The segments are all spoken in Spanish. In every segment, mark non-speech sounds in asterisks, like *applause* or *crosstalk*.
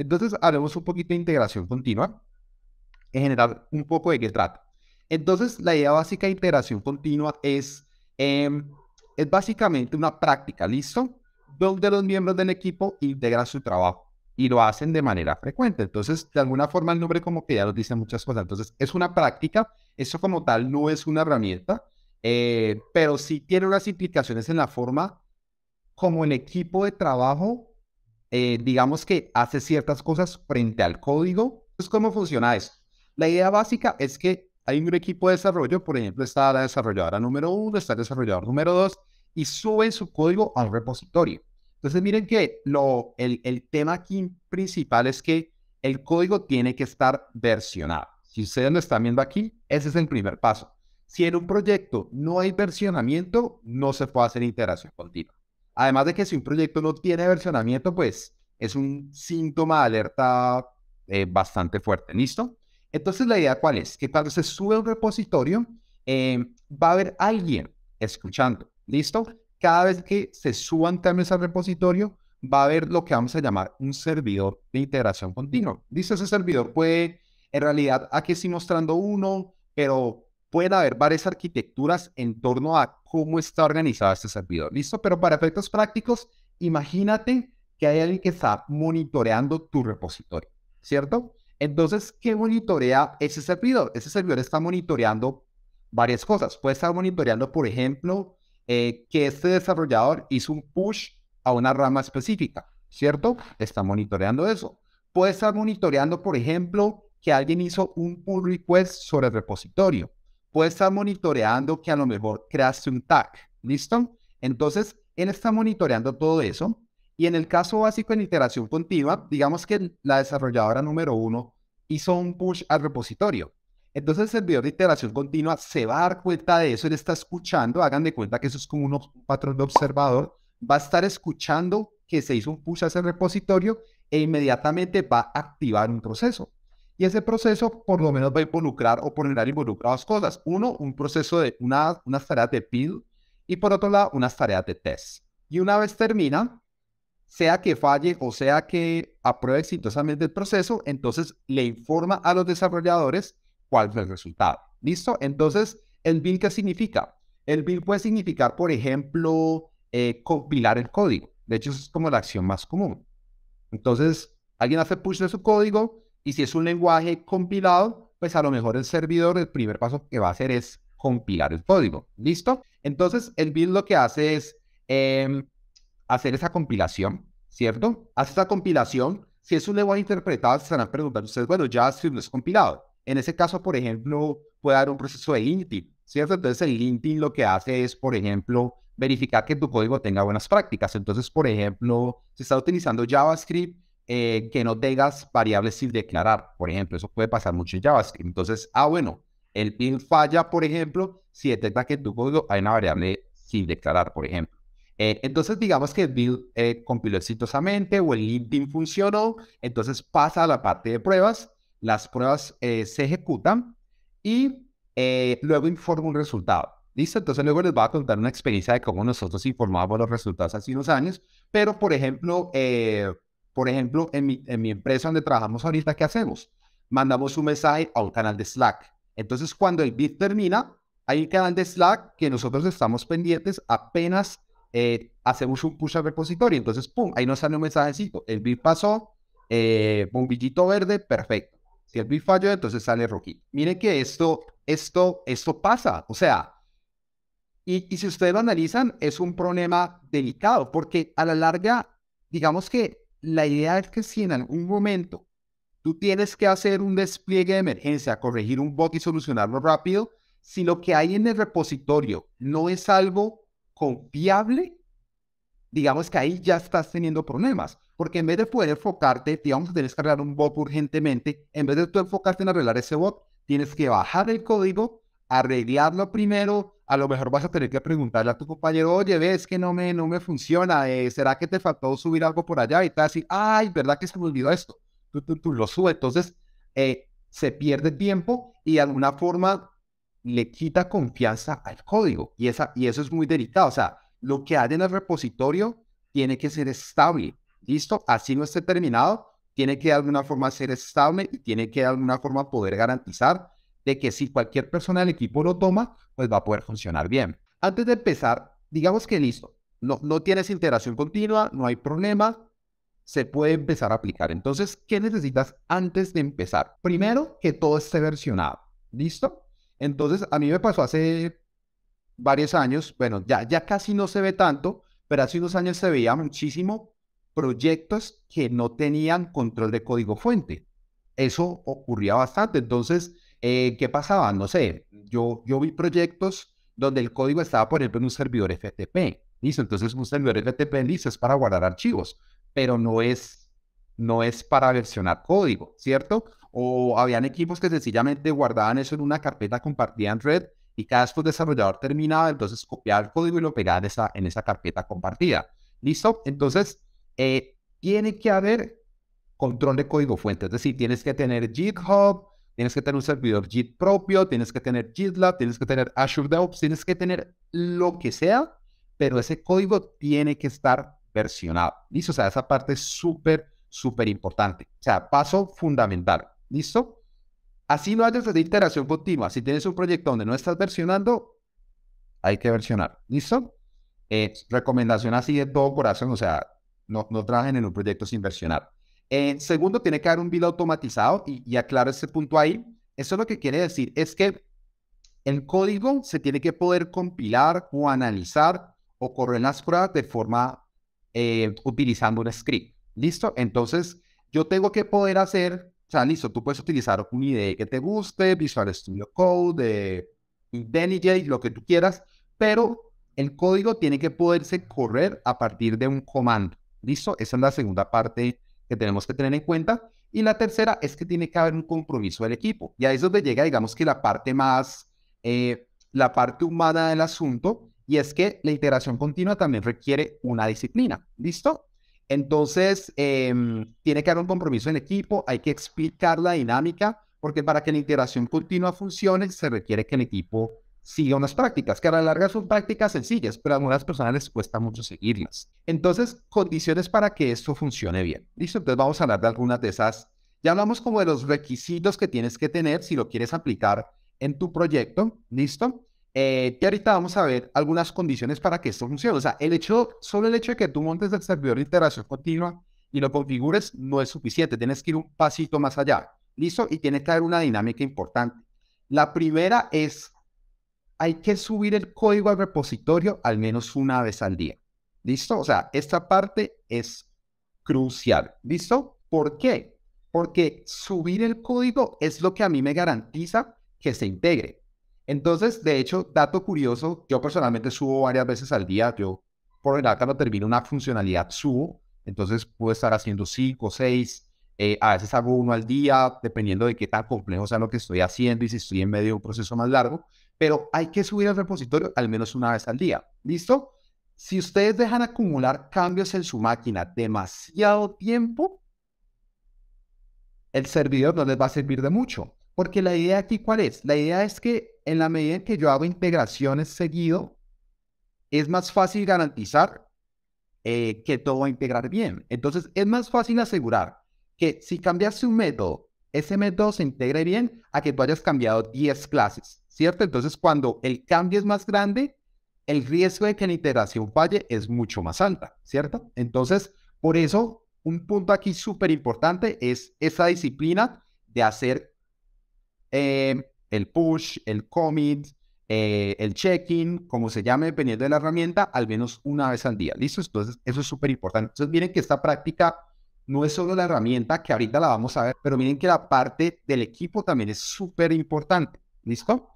Entonces, haremos un poquito de integración continua en general un poco de qué trata. Entonces, la idea básica de integración continua es, em, es básicamente una práctica, ¿listo? Donde los miembros del equipo integran su trabajo y lo hacen de manera frecuente. Entonces, de alguna forma, el nombre como que ya nos dice muchas cosas. Entonces, es una práctica, eso como tal no es una herramienta, eh, pero sí tiene unas implicaciones en la forma como el equipo de trabajo eh, digamos que hace ciertas cosas frente al código. Entonces, pues, ¿cómo funciona eso? La idea básica es que hay un equipo de desarrollo, por ejemplo, está la desarrolladora número uno, está el desarrollador número dos, y sube su código al repositorio. Entonces, miren que lo, el, el tema aquí principal es que el código tiene que estar versionado. Si ustedes lo están viendo aquí, ese es el primer paso. Si en un proyecto no hay versionamiento, no se puede hacer integración continua. Además de que si un proyecto no tiene versionamiento, pues es un síntoma de alerta eh, bastante fuerte. ¿Listo? Entonces la idea cuál es? Que cuando se sube un repositorio, eh, va a haber alguien escuchando. ¿Listo? Cada vez que se suban temas al repositorio, va a haber lo que vamos a llamar un servidor de integración continua. dice Ese servidor puede, en realidad, aquí estoy mostrando uno, pero puede haber varias arquitecturas en torno a cómo está organizado este servidor. ¿Listo? Pero para efectos prácticos, imagínate que hay alguien que está monitoreando tu repositorio, ¿cierto? Entonces, ¿qué monitorea ese servidor? Ese servidor está monitoreando varias cosas. Puede estar monitoreando, por ejemplo, eh, que este desarrollador hizo un push a una rama específica, ¿cierto? Está monitoreando eso. Puede estar monitoreando, por ejemplo, que alguien hizo un pull request sobre el repositorio puede estar monitoreando que a lo mejor creaste un tag, ¿listo? Entonces, él está monitoreando todo eso. Y en el caso básico en iteración continua, digamos que la desarrolladora número uno hizo un push al repositorio. Entonces el servidor de iteración continua se va a dar cuenta de eso, él está escuchando, hagan de cuenta que eso es como un patrón de observador, va a estar escuchando que se hizo un push a ese repositorio e inmediatamente va a activar un proceso. Y ese proceso por lo menos va a involucrar o poner dos cosas. Uno, un proceso de una, unas tareas de build y por otro lado, unas tareas de test. Y una vez termina, sea que falle o sea que apruebe exitosamente el proceso, entonces le informa a los desarrolladores cuál fue el resultado. ¿Listo? Entonces, ¿el build qué significa? El build puede significar, por ejemplo, eh, compilar el código. De hecho, es como la acción más común. Entonces, alguien hace push de su código, y si es un lenguaje compilado, pues a lo mejor el servidor, el primer paso que va a hacer es compilar el código. ¿Listo? Entonces, el build lo que hace es em, hacer esa compilación, ¿cierto? Hace esa compilación. Si es un lenguaje interpretado, se estarán preguntando ustedes, bueno, JavaScript no es compilado. En ese caso, por ejemplo, puede dar un proceso de si ¿cierto? Entonces, el linting lo que hace es, por ejemplo, verificar que tu código tenga buenas prácticas. Entonces, por ejemplo, si está utilizando JavaScript eh, que no tengas variables sin declarar. Por ejemplo, eso puede pasar mucho en JavaScript. Entonces, ah, bueno, el build falla, por ejemplo, si detecta que en tu código hay una variable sin declarar, por ejemplo. Eh, entonces, digamos que el build eh, compiló exitosamente o el LinkedIn funcionó, entonces pasa a la parte de pruebas, las pruebas se ejecutan y luego informa un resultado. ¿Listo? Entonces luego les voy a contar una experiencia de cómo nosotros informábamos los resultados hace unos años, pero por ejemplo, eh, por ejemplo, en mi, en mi empresa donde trabajamos ahorita, ¿qué hacemos? Mandamos un mensaje a un canal de Slack. Entonces, cuando el bit termina, hay un canal de Slack que nosotros estamos pendientes apenas eh, hacemos un push al repositorio. Entonces, pum, ahí nos sale un mensajecito. El bit pasó, eh, bombillito verde, perfecto. Si el bit falló, entonces sale rojito. Miren que esto, esto, esto pasa. O sea, y, y si ustedes lo analizan, es un problema delicado porque a la larga, digamos que la idea es que si en algún momento tú tienes que hacer un despliegue de emergencia, corregir un bot y solucionarlo rápido, si lo que hay en el repositorio no es algo confiable, digamos que ahí ya estás teniendo problemas, porque en vez de poder enfocarte, digamos, tienes que arreglar un bot urgentemente, en vez de tú enfocarte en arreglar ese bot, tienes que bajar el código arreglarlo primero. A lo mejor vas a tener que preguntarle a tu compañero, oye, ves que no me, no me funciona, eh, ¿será que te faltó subir algo por allá? Y te vas a decir, ay, ¿verdad que se me olvidó esto? Tú, tú, tú lo subes. Entonces, eh, se pierde tiempo y de alguna forma le quita confianza al código. Y, esa, y eso es muy delicado. O sea, lo que hay en el repositorio tiene que ser estable. ¿Listo? Así no esté terminado, tiene que de alguna forma ser estable y tiene que de alguna forma poder garantizar de que si cualquier persona del equipo lo toma, pues va a poder funcionar bien. Antes de empezar, digamos que listo, no, no tienes integración continua, no hay problema, se puede empezar a aplicar. Entonces, ¿qué necesitas antes de empezar? Primero, que todo esté versionado. ¿Listo? Entonces, a mí me pasó hace varios años, bueno, ya, ya casi no se ve tanto, pero hace unos años se veía muchísimo proyectos que no tenían control de código fuente. Eso ocurría bastante. Entonces, eh, ¿Qué pasaba? No sé, yo, yo vi proyectos donde el código estaba, por ejemplo, en un servidor FTP. Listo, entonces un servidor FTP, listo, es para guardar archivos, pero no es, no es para versionar código, ¿cierto? O habían equipos que sencillamente guardaban eso en una carpeta compartida en red y cada vez que el desarrollador terminaba, entonces copiaba el código y lo pegaba en esa, en esa carpeta compartida. ¿Listo? Entonces, eh, tiene que haber control de código fuente. Es decir, tienes que tener GitHub, Tienes que tener un servidor JIT propio, tienes que tener GitLab, tienes que tener Azure DevOps, tienes que tener lo que sea, pero ese código tiene que estar versionado. ¿Listo? O sea, esa parte es súper, súper importante. O sea, paso fundamental. ¿Listo? Así no hayas de iteración continua. Si tienes un proyecto donde no estás versionando, hay que versionar. ¿Listo? Eh, recomendación así de todo corazón. O sea, no, no trabajen en un proyecto sin versionar. Eh, segundo, tiene que haber un build automatizado y, y aclaro ese punto ahí. Eso lo que quiere decir es que el código se tiene que poder compilar o analizar o correr las pruebas de forma eh, utilizando un script. ¿Listo? Entonces, yo tengo que poder hacer, o sea, listo, tú puedes utilizar un IDE que te guste, Visual Studio Code, lo que tú quieras, pero el código tiene que poderse correr a partir de un comando. ¿Listo? Esa es la segunda parte que tenemos que tener en cuenta. Y la tercera es que tiene que haber un compromiso del equipo. Y ahí es donde llega, digamos que la parte más, eh, la parte humana del asunto, y es que la integración continua también requiere una disciplina. ¿Listo? Entonces, em, tiene que haber un compromiso del equipo, hay que explicar la dinámica, porque para que la integración continua funcione, se requiere que el equipo sigue unas prácticas, que a la larga son prácticas sencillas, pero a algunas personas les cuesta mucho seguirlas. Entonces, condiciones para que esto funcione bien. Listo, entonces vamos a hablar de algunas de esas. Ya hablamos como de los requisitos que tienes que tener si lo quieres aplicar en tu proyecto. Listo. Eh, y ahorita vamos a ver algunas condiciones para que esto funcione. O sea, el hecho, solo el hecho de que tú montes el servidor de integración continua y lo configures no es suficiente. Tienes que ir un pasito más allá. Listo. Y tiene que haber una dinámica importante. La primera es hay que subir el código al repositorio al menos una vez al día. ¿Listo? O sea, esta parte es crucial. ¿Listo? ¿Por qué? Porque subir el código es lo que a mí me garantiza que se integre. Entonces, de hecho, dato curioso, yo personalmente subo varias veces al día. Yo, por el cuando termino una funcionalidad, subo. Entonces, puedo estar haciendo cinco, seis, eh, a veces hago uno al día, dependiendo de qué tan complejo sea lo que estoy haciendo y si estoy en medio de un proceso más largo pero hay que subir al repositorio al menos una vez al día. ¿Listo? Si ustedes dejan acumular cambios en su máquina demasiado tiempo, el servidor no les va a servir de mucho. Porque la idea aquí, ¿cuál es? La idea es que en la medida en que yo hago integraciones seguido, es más fácil garantizar eh, que todo va a integrar bien. Entonces, es más fácil asegurar que si cambiase un método ese método se integre bien a que tú hayas cambiado 10 clases, ¿cierto? Entonces, cuando el cambio es más grande, el riesgo de que la iteración falle es mucho más alta, ¿cierto? Entonces, por eso, un punto aquí súper importante es esa disciplina de hacer eh, el push, el commit, eh, el check-in, como se llame, dependiendo de la herramienta, al menos una vez al día. ¿Listo? Entonces, eso es súper importante. Entonces, miren que esta práctica no es solo la herramienta que ahorita la vamos a ver, pero miren que la parte del equipo también es súper importante. ¿Listo?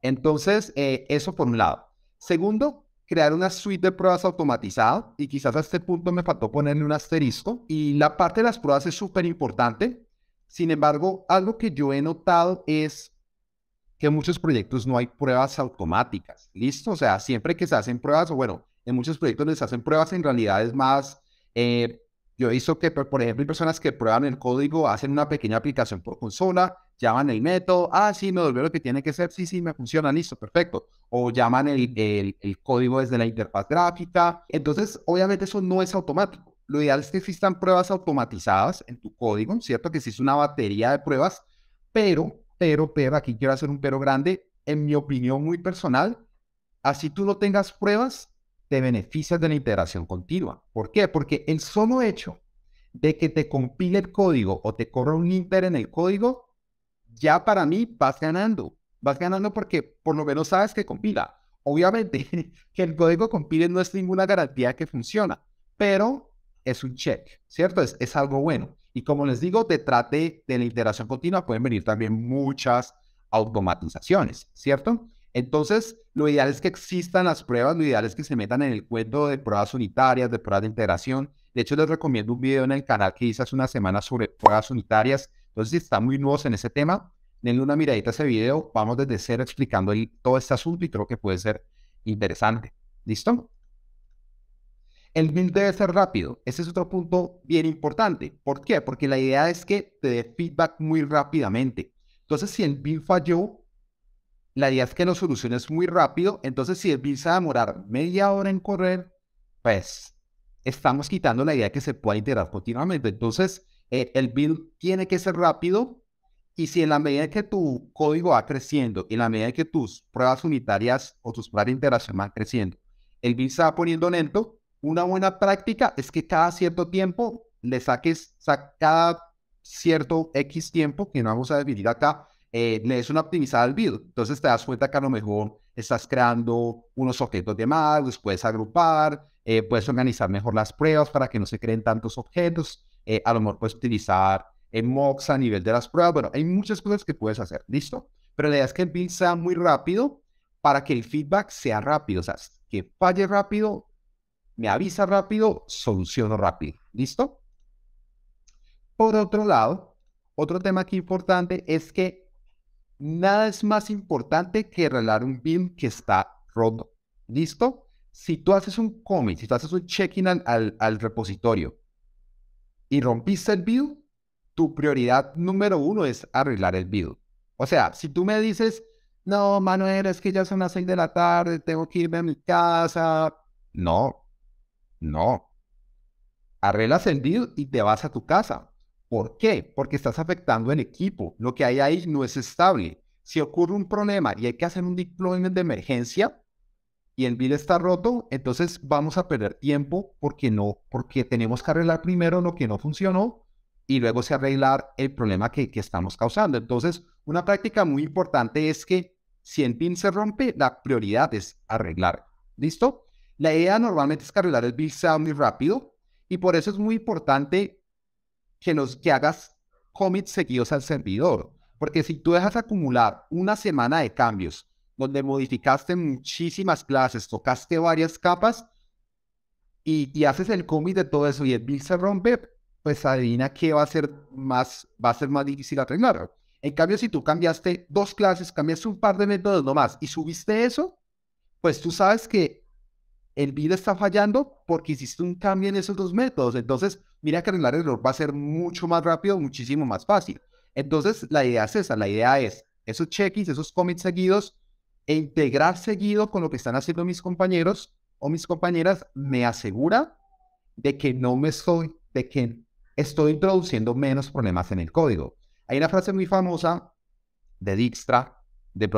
Entonces, eh, eso por un lado. Segundo, crear una suite de pruebas automatizada y quizás a este punto me faltó ponerle un asterisco y la parte de las pruebas es súper importante. Sin embargo, algo que yo he notado es que en muchos proyectos no hay pruebas automáticas, ¿listo? O sea, siempre que se hacen pruebas, o bueno, en muchos proyectos les hacen pruebas, en realidad es más eh, yo hizo que, por ejemplo, hay personas que prueban el código, hacen una pequeña aplicación por consola, llaman el método, ah, sí, me volvió lo que tiene que ser, sí, sí, me funciona, listo, perfecto. O llaman el, el, código desde la interfaz gráfica. Entonces, obviamente eso no es automático. Lo ideal es que existan pruebas automatizadas en tu código, ¿cierto? Que si una batería de pruebas, pero, pero, pero, aquí quiero hacer un pero grande, en mi opinión muy personal, así tú no tengas pruebas, te beneficias de la integración continua. ¿Por qué? Porque el solo hecho de que te compile el código o te corra un inter en el código, ya para mí vas ganando. Vas ganando porque por lo menos sabes que compila. Obviamente *laughs* que el código compile no es ninguna garantía que funciona, pero es un check, ¿cierto? Es, algo bueno. Y como les digo, detrás trate de la integración continua pueden venir también muchas automatizaciones, ¿cierto? Entonces, lo ideal es que existan las pruebas, lo ideal es que se metan en el cuento de pruebas unitarias, de pruebas de integración. De hecho, les recomiendo un video en el canal que hice hace una semana sobre pruebas unitarias. Entonces, si están muy nuevos en ese tema, denle una miradita a ese video. Vamos desde cero explicando todo este asunto y creo que puede ser interesante. ¿Listo? El build debe ser rápido. Ese es otro punto bien importante. ¿Por qué? Porque la idea es que te dé feedback muy rápidamente. Entonces, si el build falló, la idea es que lo soluciones muy rápido. Entonces, si el va a demorar media hora en correr, pues estamos quitando la idea de que se pueda integrar continuamente. Entonces, eh, el build tiene que ser rápido. Y si en la medida que tu código va creciendo, en la medida que tus pruebas unitarias o tus pruebas de integración van creciendo, el build se va poniendo lento, una buena práctica es que cada cierto tiempo le saques, cada cierto X tiempo, que no vamos a dividir acá, le eh, des una optimizada al build. Entonces te das cuenta que a lo mejor estás creando unos objetos de más, los puedes agrupar, eh, puedes organizar mejor las pruebas para que no se creen tantos objetos. Eh, a lo mejor puedes utilizar mocks a nivel de las pruebas. Bueno, hay muchas cosas que puedes hacer, ¿listo? Pero la idea es que el build sea muy rápido para que el feedback sea rápido. O sea, que falle rápido, me avisa rápido, soluciono rápido. ¿Listo? Por otro lado, otro tema aquí importante es que Nada es más importante que arreglar un build que está roto. ¿Listo? Si tú haces un commit, si tú haces un check-in al, repositorio y rompiste el build, tu prioridad número uno es arreglar el build. O sea, si tú me dices, no, Manuel, es que ya son las 6 de la tarde, tengo que irme a mi casa. No, no. Arreglas el build y te vas a tu casa. ¿Por qué? Porque estás afectando el equipo. Lo que hay ahí no es estable. Si ocurre un problema y hay que hacer un deployment de emergencia y el build está roto, entonces vamos a perder tiempo porque no, porque tenemos que arreglar primero lo que no funcionó y luego se arreglar el problema que, estamos causando. Entonces, una práctica muy importante es que si el pin se rompe, la prioridad es arreglar. ¿Listo? La idea normalmente es que arreglar el build sea muy rápido y por eso es muy importante que, nos hagas commits seguidos al servidor. Porque si tú dejas acumular una semana de cambios donde modificaste muchísimas clases, tocaste varias capas y, haces el commit de todo eso y el build se rompe, pues adivina que va a ser más, va a ser más difícil arreglarlo. En cambio, si tú cambiaste dos clases, cambiaste un par de métodos nomás y subiste eso, pues tú sabes que el video está fallando porque hiciste un cambio en esos dos métodos. Entonces, mira que arreglar el error va a ser mucho más rápido, muchísimo más fácil. Entonces, la idea es esa, la idea es esos check-ins, esos commits seguidos, e integrar seguido con lo que están haciendo mis compañeros o mis compañeras, me asegura de que no me estoy, de que estoy introduciendo menos problemas en el código. Hay una frase muy famosa de Dijkstra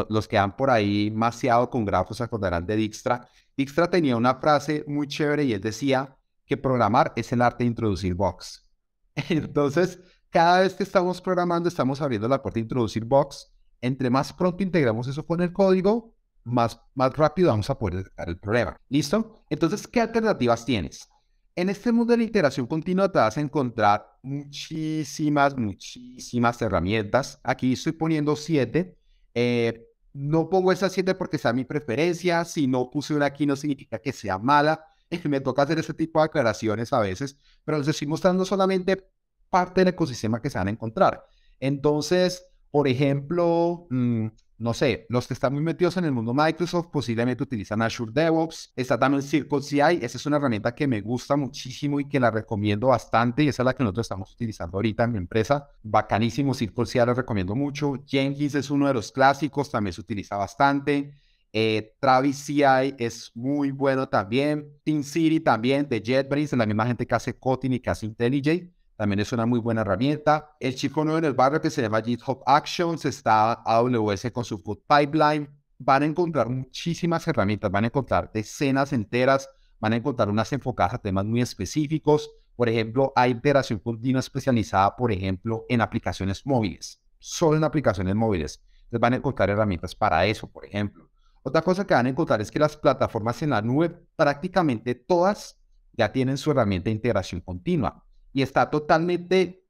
los que han por ahí demasiado con grafos se acordarán de Dijkstra. Dijkstra tenía una frase muy chévere y él decía que programar es el arte de introducir box. *laughs* Entonces, cada vez que estamos programando, estamos abriendo la puerta de introducir box. Entre más pronto integramos eso con el código, más, más rápido vamos a poder detectar el problema. ¿Listo? Entonces, ¿qué alternativas tienes? En este mundo de la iteración continua te vas a encontrar muchísimas, muchísimas herramientas. Aquí estoy poniendo siete eh, no pongo esa 7 porque sea mi preferencia, si no puse una aquí no significa que sea mala, *laughs* me toca hacer ese tipo de aclaraciones a veces, pero les estoy mostrando solamente parte del ecosistema que se van a encontrar. Entonces, por ejemplo, mm, no sé, los que están muy metidos en el mundo Microsoft posiblemente utilizan Azure DevOps. Está también CircleCI. Esa es una herramienta que me gusta muchísimo y que la recomiendo bastante. Y esa es la que nosotros estamos utilizando ahorita en mi empresa. Bacanísimo CircleCI, lo recomiendo mucho. Jenkins es uno de los clásicos, también se utiliza bastante. Eh, Travis CI es muy bueno también. Team City también, de JetBrains, es la misma gente que hace Kotlin y que hace IntelliJ también es una muy buena herramienta. El chico nuevo en el barrio que se llama GitHub Actions, está AWS con su Food Pipeline. Van a encontrar muchísimas herramientas, van a encontrar decenas enteras, van a encontrar unas enfocadas a temas muy específicos. Por ejemplo, hay integración continua especializada, por ejemplo, en aplicaciones móviles, solo en aplicaciones móviles. Entonces van a encontrar herramientas para eso, por ejemplo. Otra cosa que van a encontrar es que las plataformas en la nube, prácticamente todas, ya tienen su herramienta de integración continua y está totalmente,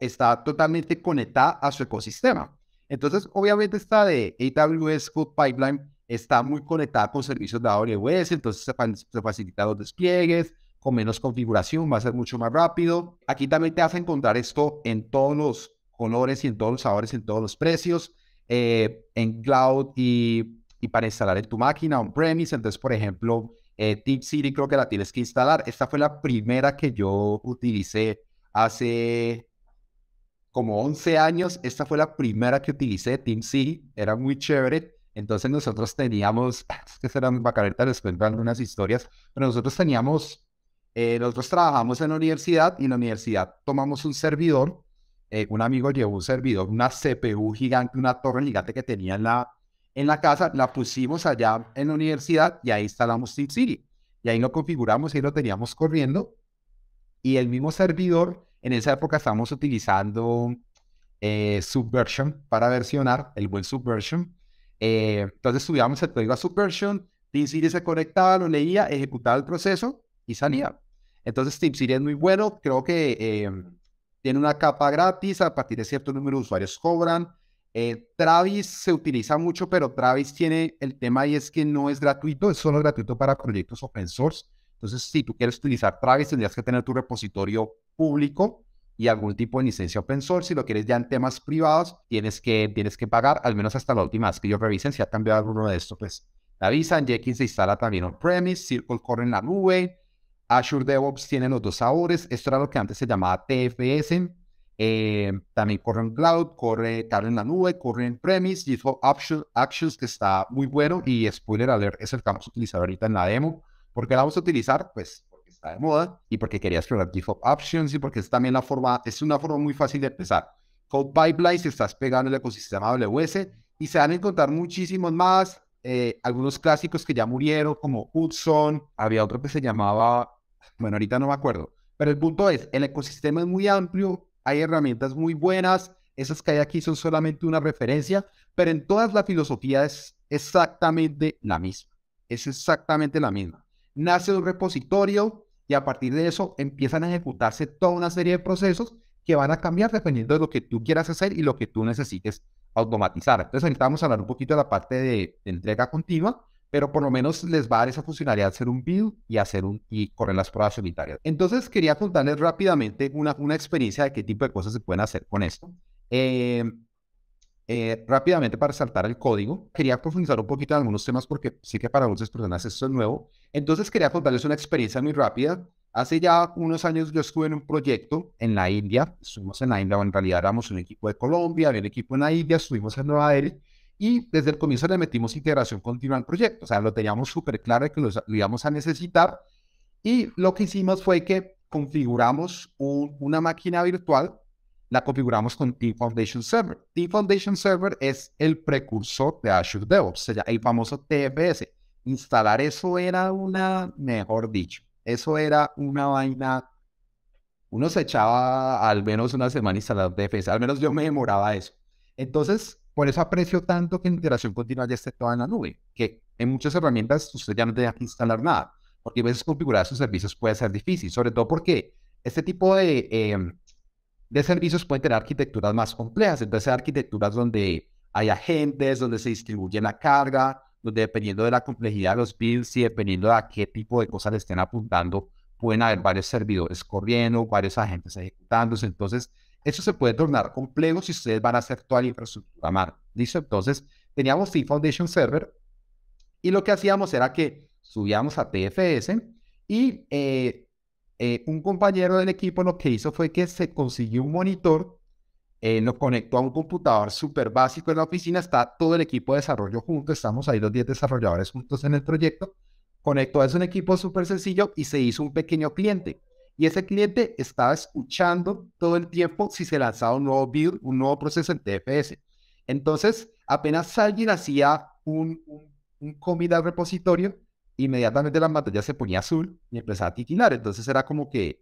está totalmente conectada a su ecosistema. Entonces, obviamente esta de AWS food Pipeline está muy conectada con servicios de AWS, entonces se, se facilitan los despliegues, con menos configuración, va a ser mucho más rápido. Aquí también te hace encontrar esto en todos los colores y en todos los sabores, en todos los precios, eh, en cloud y, y para instalar en tu máquina on-premise. Entonces, por ejemplo, Team eh, City creo que la tienes que instalar. Esta fue la primera que yo utilicé hace como 11 años. Esta fue la primera que utilicé, Team City. Era muy chévere. Entonces nosotros teníamos, *laughs* es que serán bacaneta, les cuento algunas historias, pero nosotros teníamos, eh, nosotros trabajamos en la universidad y en la universidad tomamos un servidor. Eh, un amigo llevó un servidor, una CPU gigante, una torre gigante que tenía en la, en la casa, la pusimos allá en la universidad y ahí instalamos Team Y ahí lo configuramos y lo teníamos corriendo. Y el mismo servidor, en esa época estábamos utilizando eh, Subversion para versionar, el buen Subversion. Eh, entonces subíamos el código a Subversion, TeamCity se conectaba, lo leía, ejecutaba el proceso y salía. Entonces TeamCity es muy bueno, creo que eh, tiene una capa gratis, a partir de cierto número de usuarios cobran, eh, Travis se utiliza mucho, pero Travis tiene el tema y es que no es gratuito, es solo gratuito para proyectos open source. Entonces, si tú quieres utilizar Travis, tendrías que tener tu repositorio público y algún tipo de licencia open source. Si lo quieres ya en temas privados, tienes que, tienes que pagar, al menos hasta la última vez que yo revisen, si ha cambiado alguno de estos, pues te avisan. Jenkins se instala también on-premise, Circle corre en la nube, Azure DevOps tiene los dos sabores. Esto era lo que antes se llamaba TFS, eh, también corre en cloud, corre car en la nube, corre en premise, GitHub Actions, que está muy bueno. Y spoiler alert, es el que vamos a utilizar ahorita en la demo. porque la vamos a utilizar? Pues porque está de moda y porque quería explorar GitHub Actions y porque es también la forma, es una forma muy fácil de empezar. Code Pipeline si estás pegando el ecosistema AWS y se van a encontrar muchísimos más. Eh, algunos clásicos que ya murieron, como Hudson, había otro que se llamaba, bueno, ahorita no me acuerdo, pero el punto es, el ecosistema es muy amplio hay herramientas muy buenas, esas que hay aquí son solamente una referencia, pero en todas la filosofía es exactamente la misma. Es exactamente la misma. Nace un repositorio y a partir de eso empiezan a ejecutarse toda una serie de procesos que van a cambiar dependiendo de lo que tú quieras hacer y lo que tú necesites automatizar. Entonces ahorita vamos a hablar un poquito de la parte de entrega continua, pero por lo menos les va a dar esa funcionalidad hacer un build y hacer un y correr las pruebas solitarias. Entonces quería contarles rápidamente una, una experiencia de qué tipo de cosas se pueden hacer con esto. Eh, eh, rápidamente para saltar el código, quería profundizar un poquito en algunos temas porque sí que para muchas personas esto es nuevo. Entonces quería contarles una experiencia muy rápida. Hace ya unos años yo estuve en un proyecto en la India, estuvimos en la India, en realidad éramos un equipo de Colombia, había un equipo en la India, estuvimos en Nueva Delhi y desde el comienzo le metimos integración continua al proyecto, o sea, lo teníamos súper claro que lo, íbamos a necesitar. Y lo que hicimos fue que configuramos una máquina virtual, la configuramos con Team Foundation Server. Team Foundation Server es el precursor de Azure DevOps, o sea, el famoso TFS. Instalar eso era una, mejor dicho, eso era una vaina. Uno se echaba al menos una semana instalando TFS, al menos yo me demoraba eso. Entonces, por eso aprecio tanto que la integración continua ya esté toda en la nube, que en muchas herramientas usted ya no tenga que instalar nada, porque a veces configurar sus servicios puede ser difícil, sobre todo porque este tipo de, em, de servicios pueden tener arquitecturas más complejas, entonces arquitecturas donde hay agentes, donde se distribuye la carga, donde dependiendo de la complejidad de los builds y dependiendo de a qué tipo de cosas le estén apuntando, pueden haber varios servidores corriendo, varios agentes ejecutándose, entonces eso se puede tornar complejo si ustedes van a hacer toda la infraestructura ¿Listo? Entonces, teníamos T Foundation Server y lo que hacíamos era que subíamos a TFS y eh, eh, un compañero del equipo lo que hizo fue que se consiguió un monitor, eh, lo conectó a un computador súper básico en la oficina, está todo el equipo de desarrollo junto, estamos ahí los 10 desarrolladores juntos en el proyecto, conectó a ese un equipo súper sencillo y se hizo un pequeño cliente y ese cliente estaba escuchando todo el tiempo si se lanzaba un nuevo build, un nuevo proceso en TFS. Entonces, apenas alguien hacía un, un, commit al repositorio, inmediatamente la pantalla se ponía azul y empezaba a titilar. Entonces era como que,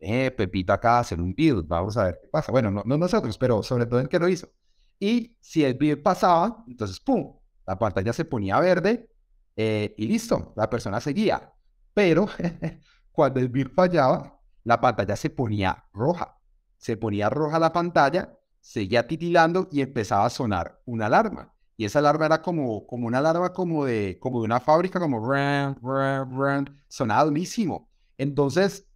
eh, Pepito acá hacer un build, vamos a ver qué pasa. Bueno, no, nosotros, pero sobre todo el que lo hizo. Y si el build pasaba, entonces, ¡pum!, la pantalla se ponía verde eh, y listo, la persona seguía. Pero *laughs* cuando el build fallaba, la pantalla se ponía roja. Se ponía roja la pantalla, seguía titilando y empezaba a sonar una alarma. Y esa alarma era como, como una alarma como de, como de una fábrica, como Sonaba Entonces,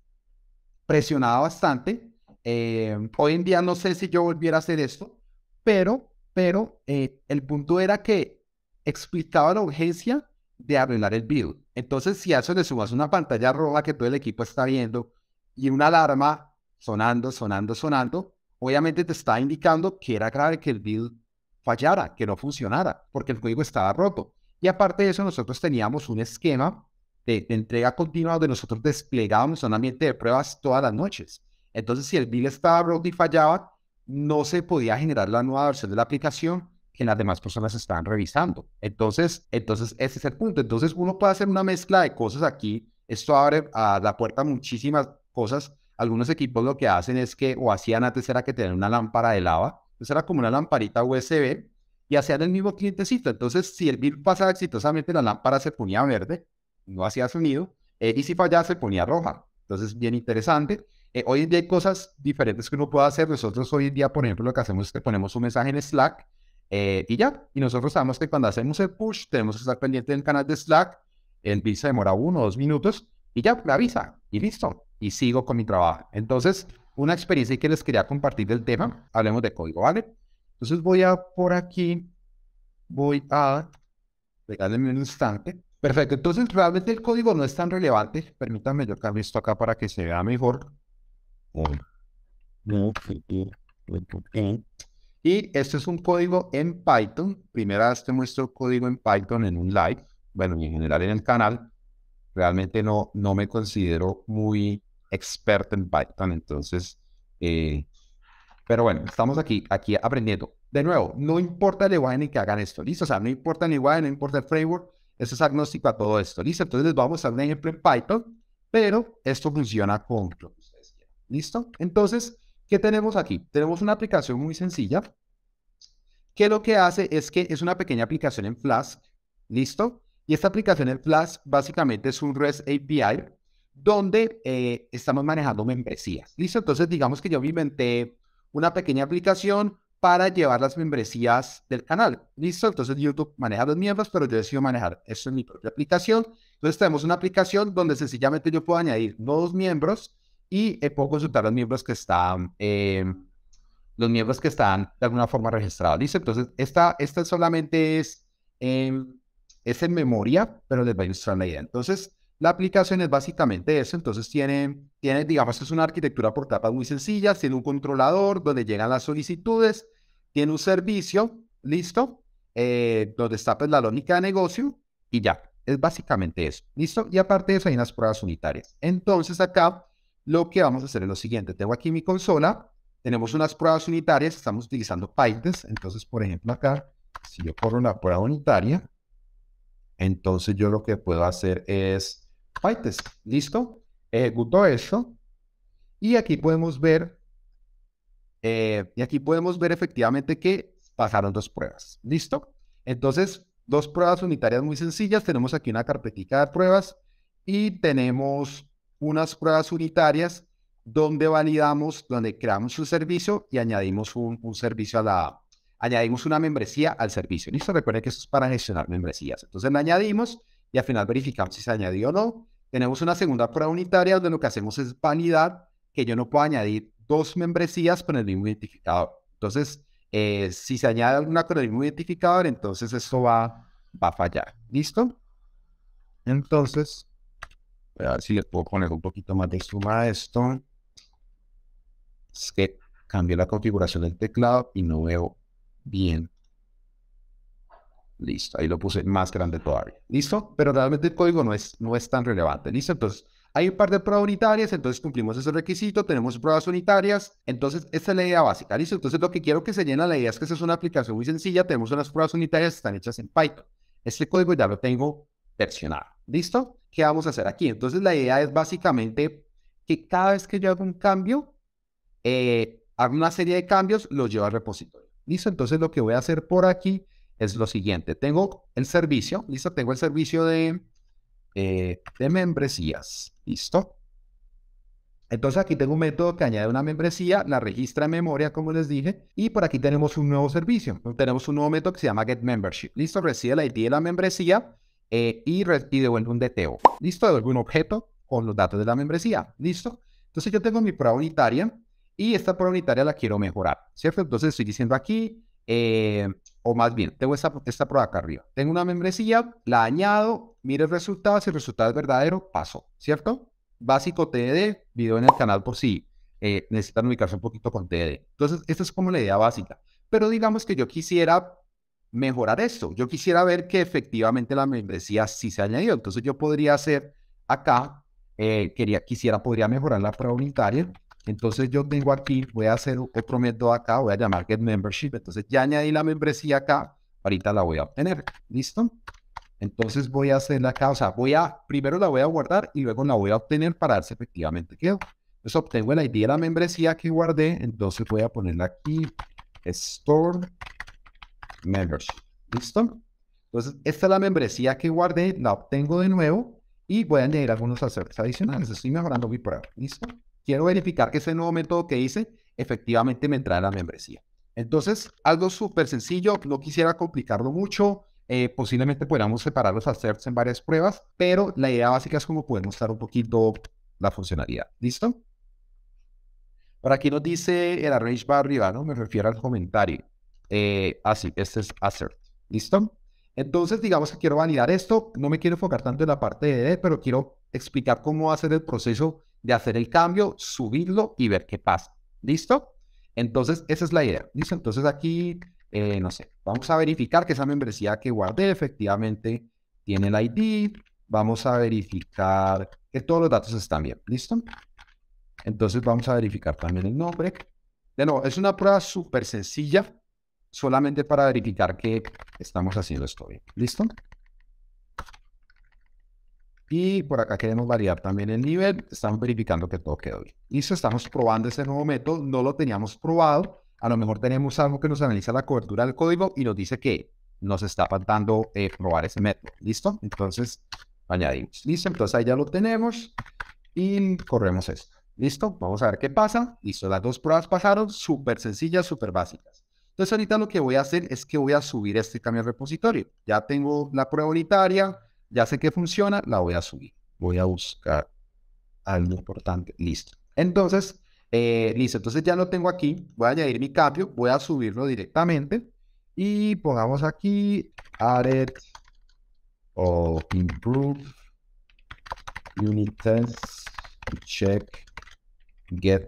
presionaba bastante. Em, hoy en día no sé si yo volviera a hacer esto, pero, pero eh, el punto era que explicaba la urgencia de arreglar el build. Entonces, si a eso le sumas una pantalla roja que todo el equipo está viendo y una alarma sonando, sonando, sonando, obviamente te está indicando que era grave que el build fallara, que no funcionara, porque el código estaba roto. Y aparte de eso, nosotros teníamos un esquema de, entrega continua donde nosotros desplegábamos un ambiente de pruebas todas las noches. Entonces, si el build estaba roto y fallaba, no se podía generar la nueva versión de la aplicación que las demás personas están revisando. Entonces, entonces ese es el punto. Entonces, uno puede hacer una mezcla de cosas aquí. Esto abre a ah, la puerta a muchísimas cosas. Algunos equipos lo que hacen es que, o hacían antes era que tenían una lámpara de lava, entonces era como una lamparita USB y hacían el mismo clientecito. Entonces, si el virus pasaba exitosamente, la lámpara se ponía verde, no hacía sonido, eh, y si fallaba, se ponía roja. Entonces, bien interesante. Eh, hoy en día hay cosas diferentes que uno puede hacer. Nosotros hoy en día, por ejemplo, lo que hacemos es que ponemos un mensaje en Slack eh, y ya, y nosotros sabemos que cuando hacemos el push tenemos que estar pendiente del canal de Slack, el visa demora uno o dos minutos y ya la avisa y listo, y sigo con mi trabajo. Entonces, una experiencia que les quería compartir del tema, hablemos de código, ¿vale? Entonces voy a por aquí, voy a, regálenme un instante. Perfecto, entonces realmente el código no es tan relevante. Permítanme, yo cambio esto acá para que se vea mejor. Y este es un código en Python. Primera vez te muestro código en Python en un live, bueno, y en general en el canal. Realmente no, no me considero muy experto en Python, entonces, eh, pero bueno, estamos aquí, aquí aprendiendo. De nuevo, no importa el lenguaje ni que hagan esto, ¿listo? O sea, no importa el lenguaje, no importa el framework, eso es agnóstico a todo esto, ¿listo? Entonces vamos a un ejemplo en Python, pero esto funciona con ¿listo? Entonces, ¿Qué tenemos aquí? Tenemos una aplicación muy sencilla que lo que hace es que es una pequeña aplicación en Flask, ¿listo? Y esta aplicación en Flask básicamente es un REST API donde eh, estamos manejando membresías, ¿listo? Entonces digamos que yo me inventé una pequeña aplicación para llevar las membresías del canal, ¿listo? Entonces YouTube maneja los miembros, pero yo decido manejar eso en mi propia aplicación. Entonces tenemos una aplicación donde sencillamente yo puedo añadir nuevos miembros y eh, puedo consultar los miembros que están, eh, los miembros que están de alguna forma registrados. ¿Listo? Entonces, esta, esta solamente es, eh, es en memoria, pero les va a mostrar la idea. Entonces, la aplicación es básicamente eso. Entonces, tiene, tiene digamos, es una arquitectura por tapas muy sencilla. Tiene un controlador donde llegan las solicitudes. Tiene un servicio, ¿listo? donde está pues, la lógica de negocio y ya. Es básicamente eso. ¿Listo? Y aparte de eso, hay unas pruebas unitarias. Entonces, acá lo que vamos a hacer es lo siguiente. Tengo aquí mi consola, tenemos unas pruebas unitarias, estamos utilizando PyTest. Entonces, por ejemplo, acá, si yo corro una prueba unitaria, entonces yo lo que puedo hacer es PyTest. ¿Listo? Ejecuto eh, esto. Y aquí podemos ver, eh, y aquí podemos ver efectivamente que pasaron dos pruebas. ¿Listo? Entonces, dos pruebas unitarias muy sencillas. Tenemos aquí una carpetica de pruebas y tenemos unas pruebas unitarias donde validamos, donde creamos un servicio y añadimos un, servicio a la, añadimos una membresía al servicio. Listo, recuerden que eso es para gestionar membresías. Entonces le añadimos y al final verificamos si se añadió o no. Tenemos una segunda prueba unitaria donde lo que hacemos es validar que yo no puedo añadir dos membresías con el mismo identificador. Entonces, eh, si se añade alguna con el mismo identificador, entonces esto va, va a fallar. ¿Listo? Entonces, Voy a ver si le puedo poner un poquito más de suma a esto. Es que cambié la configuración del teclado y no veo bien. Listo, ahí lo puse más grande todavía. ¿Listo? Pero realmente el código no es, no es tan relevante. ¿Listo? Entonces, hay un par de pruebas unitarias, entonces cumplimos ese requisito, tenemos pruebas unitarias. Entonces, esta es la idea básica. ¿Listo? Entonces, lo que quiero que se llena la idea es que esta es una aplicación muy sencilla. Tenemos unas pruebas unitarias que están hechas en Python. Este código ya lo tengo versionado. ¿Listo? qué vamos a hacer aquí. Entonces la idea es básicamente que cada vez que yo hago un cambio, eh, hago una serie de cambios, los llevo al repositorio. ¿Listo? Entonces lo que voy a hacer por aquí es lo siguiente. Tengo el servicio, ¿listo? Tengo el servicio de, eh, de membresías, ¿listo? Entonces aquí tengo un método que añade una membresía, la registra en memoria, como les dije, y por aquí tenemos un nuevo servicio. Tenemos un nuevo método que se llama GetMembership. Listo, recibe la ID de la membresía eh, y, devuelvo un DTO. ¿Listo? Devuelvo un objeto con los datos de la membresía. ¿Listo? Entonces yo tengo mi prueba unitaria y esta prueba unitaria la quiero mejorar, ¿cierto? Entonces estoy diciendo aquí, eh, o más bien, tengo esta, esta prueba acá arriba. Tengo una membresía, la añado, miro el resultado, si el resultado es verdadero, paso, ¿cierto? Básico TDD, video en el canal por si eh, necesitan ubicarse un poquito con TDD. Entonces, esta es como la idea básica. Pero digamos que yo quisiera mejorar esto. Yo quisiera ver que efectivamente la membresía sí se ha añadido. Entonces yo podría hacer acá, eh, quería, quisiera, podría mejorar la prueba unitaria. Entonces yo tengo aquí, voy a hacer otro método acá, voy a llamar get membership. Entonces ya añadí la membresía acá, ahorita la voy a obtener. ¿Listo? Entonces voy a hacer acá, o sea, voy a, primero la voy a guardar y luego la voy a obtener para darse efectivamente quedó. Entonces obtengo la ID de la membresía que guardé, entonces voy a ponerla aquí, store members. ¿Listo? Entonces, esta es la membresía que guardé, la obtengo de nuevo y voy a añadir algunos asserts adicionales. Estoy mejorando mi prueba. ¿Listo? Quiero verificar que ese nuevo método que hice efectivamente me entra en la membresía. Entonces, algo súper sencillo, no quisiera complicarlo mucho. Eh, posiblemente podamos separar los asserts en varias pruebas, pero la idea básica es cómo podemos mostrar un poquito la funcionalidad. ¿Listo? Por aquí nos dice el arrange bar arriba, ¿no? Me refiero al comentario. Eh, así, ah, este es assert. ¿Listo? Entonces, digamos que quiero validar esto. No me quiero enfocar tanto en la parte de pero quiero explicar cómo hacer el proceso de hacer el cambio, subirlo y ver qué pasa. ¿Listo? Entonces, esa es la idea. ¿Listo? Entonces, aquí, eh, no sé, vamos a verificar que esa membresía que guardé efectivamente tiene el ID. Vamos a verificar que todos los datos están bien. ¿Listo? Entonces, vamos a verificar también el nombre. De nuevo, es una prueba súper sencilla solamente para verificar que estamos haciendo esto bien. ¿Listo? Y por acá queremos variar también el nivel. Estamos verificando que todo quedó bien. Listo, estamos probando ese nuevo método. No lo teníamos probado. A lo mejor tenemos algo que nos analiza la cobertura del código y nos dice que nos está faltando eh, probar ese método. ¿Listo? Entonces, añadimos. Listo, entonces ahí ya lo tenemos y corremos esto. ¿Listo? Vamos a ver qué pasa. Listo, las dos pruebas pasaron. Súper sencillas, súper básicas. Entonces ahorita lo que voy a hacer es que voy a subir este cambio al repositorio. Ya tengo la prueba unitaria, ya sé que funciona, la voy a subir. Voy a buscar algo importante. Listo. Entonces, eh, listo. Entonces ya lo tengo aquí. Voy a añadir mi cambio, voy a subirlo directamente y pongamos aquí added o improve unit test check get